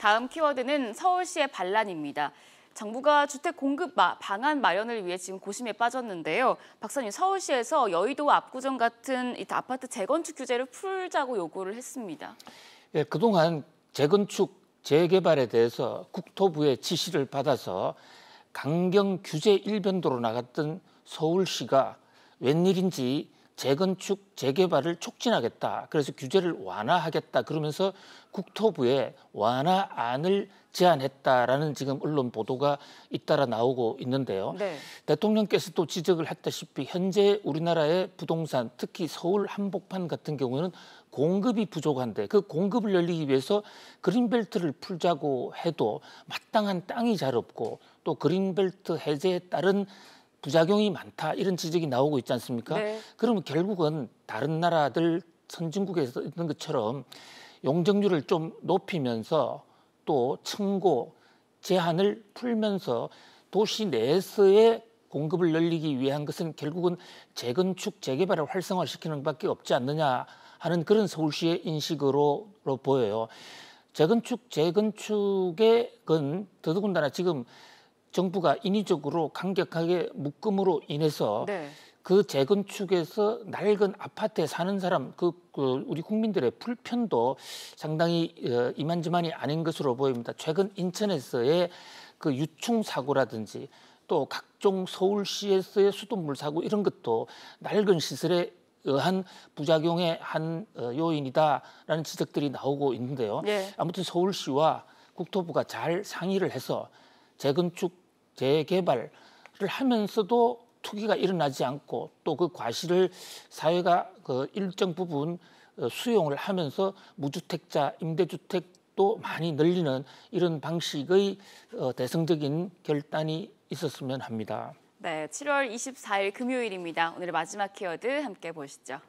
다음 키워드는 서울시의 반란입니다. 정부가 주택 공급 방안 마련을 위해 지금 고심에 빠졌는데요. 박사님, 서울시에서 여의도 압구정 같은 아파트 재건축 규제를 풀자고 요구를 했습니다. 예, 그동안 재건축 재개발에 대해서 국토부의 지시를 받아서 강경 규제 일변도로 나갔던 서울시가 웬일인지 재건축, 재개발을 촉진하겠다. 그래서 규제를 완화하겠다. 그러면서 국토부에 완화안을 제안했다라는 지금 언론 보도가 잇따라 나오고 있는데요. 네. 대통령께서 또 지적을 했다시피 현재 우리나라의 부동산 특히 서울 한복판 같은 경우는 공급이 부족한데 그 공급을 열리기 위해서 그린벨트를 풀자고 해도 마땅한 땅이 잘 없고 또 그린벨트 해제에 따른 부작용이 많다 이런 지적이 나오고 있지 않습니까? 네. 그러면 결국은 다른 나라들 선진국에서 있는 것처럼 용적률을 좀 높이면서 또 청고 제한을 풀면서 도시 내에서의 공급을 늘리기 위한 것은 결국은 재건축 재개발을 활성화시키는 밖에 없지 않느냐 하는 그런 서울시의 인식으로 보여요. 재건축 재건축의 건 더더군다나 지금 정부가 인위적으로 강력하게 묶음으로 인해서 네. 그 재건축에서 낡은 아파트에 사는 사람 그, 그 우리 국민들의 불편도 상당히 어, 이만저만이 아닌 것으로 보입니다. 최근 인천에서의 그 유충 사고라든지 또 각종 서울시에서의 수돗물 사고 이런 것도 낡은 시설에 의한 부작용의 한 어, 요인이다라는 지적들이 나오고 있는데요. 네. 아무튼 서울시와 국토부가 잘 상의를 해서 재건축, 재개발을 하면서도 투기가 일어나지 않고 또 그 과실을 사회가 그 일정 부분 어, 수용을 하면서 무주택자, 임대주택도 많이 늘리는 이런 방식의 어, 대성적인 결단이 있었으면 합니다. 네, 7월 24일 금요일입니다. 오늘의 마지막 키워드 함께 보시죠.